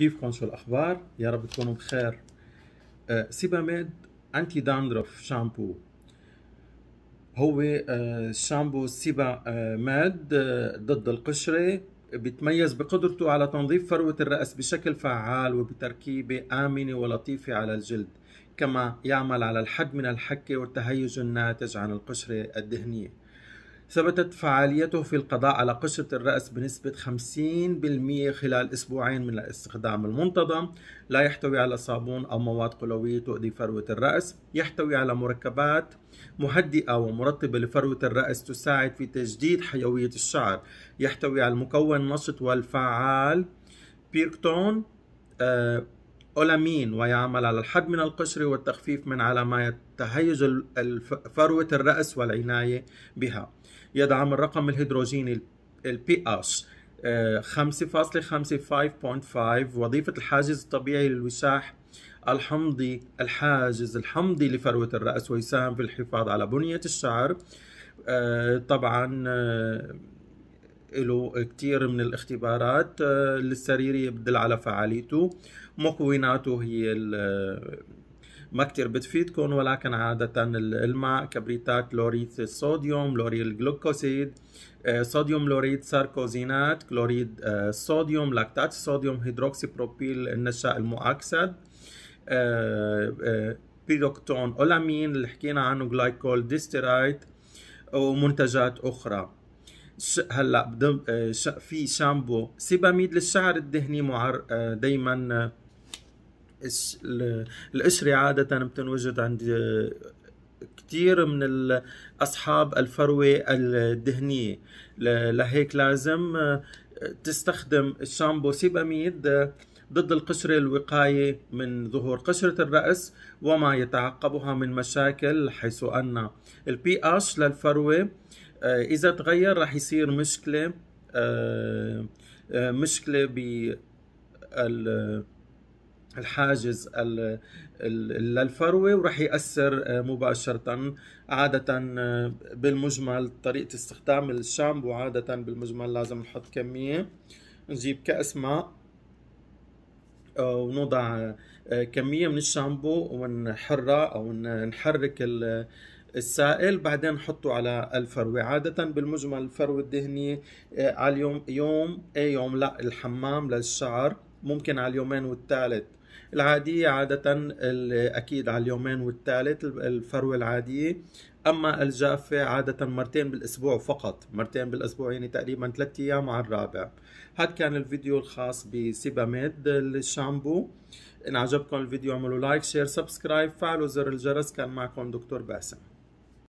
كيفكم شو الاخبار يا رب تكونوا بخير آه، سيباميد انتي داندروف شامبو هو شامبو آه، سيبا آه، ماد ضد القشره بيتميز بقدرته على تنظيف فروة الرأس بشكل فعال وبتركيبة آمنة ولطيفة على الجلد كما يعمل على الحد من الحكة والتهيج الناتج عن القشرة الدهنية ثبتت فعاليته في القضاء على قشرة الرأس بنسبة 50% خلال أسبوعين من الاستخدام المنتظم لا يحتوي على صابون أو مواد قلوية تؤذي فروة الرأس يحتوي على مركبات مهدئة ومرطبة لفروة الرأس تساعد في تجديد حيوية الشعر يحتوي على المكون النشط والفعال بيركتون آه الأولامين ويعمل على الحد من القشرة والتخفيف من علامات تهيج فروة الرأس والعناية بها يدعم الرقم الهيدروجيني الـ اتش 5.55.5 وظيفة الحاجز الطبيعي للوشاح الحمضي الحاجز الحمضي لفروة الرأس ويساهم في الحفاظ على بنية الشعر آه، طبعا آه، له كتير من الاختبارات السريرية آه، بتدل على فعاليته مكوناته هي آه، ما كتير بتفيدكم ولكن عادة الماء كبريتات لوريد الصوديوم لوريد الجلوكوسيد آه، صوديوم لوريد ساركوزينات كلوريد الصوديوم لاكتات الصوديوم هيدروكسي بروبيل النشاء المؤكسد بيروكتون اولامين اللي حكينا عنه جلايكول ديستيرايت ومنتجات اخرى هلا آه، في شامبو سيباميد للشعر الدهني معر آه، دائما القشرة آه، عادة بتنوجد عند كتير من أصحاب الفروة الدهنية لهيك لازم تستخدم الشامبو سيباميد ضد القشرة الوقاية من ظهور قشرة الرأس وما يتعقبها من مشاكل حيث أن البي اش للفروة آه، اذا تغير راح يصير مشكله آه، آه، مشكله ب الحاجز للفروة وراح يأثر مباشرة عادة بالمجمل طريقة استخدام الشامبو عادة بالمجمل لازم نحط كمية نجيب كأس ماء ونوضع كمية من الشامبو ونحرها أو نحرك السائل بعدين حطه على الفروة عادة بالمجمل الفروة الدهنية آه، على اليوم يوم اي يوم لا الحمام للشعر ممكن على اليومين والثالث العادية عادة أكيد على اليومين والثالث الفروة العادية أما الجافة عادة مرتين بالأسبوع فقط مرتين بالأسبوع يعني تقريبا ثلاثة أيام على الرابع هاد كان الفيديو الخاص بسيباميد الشامبو إن عجبكم الفيديو اعملوا لايك شير سبسكرايب فعلوا زر الجرس كان معكم دكتور باسم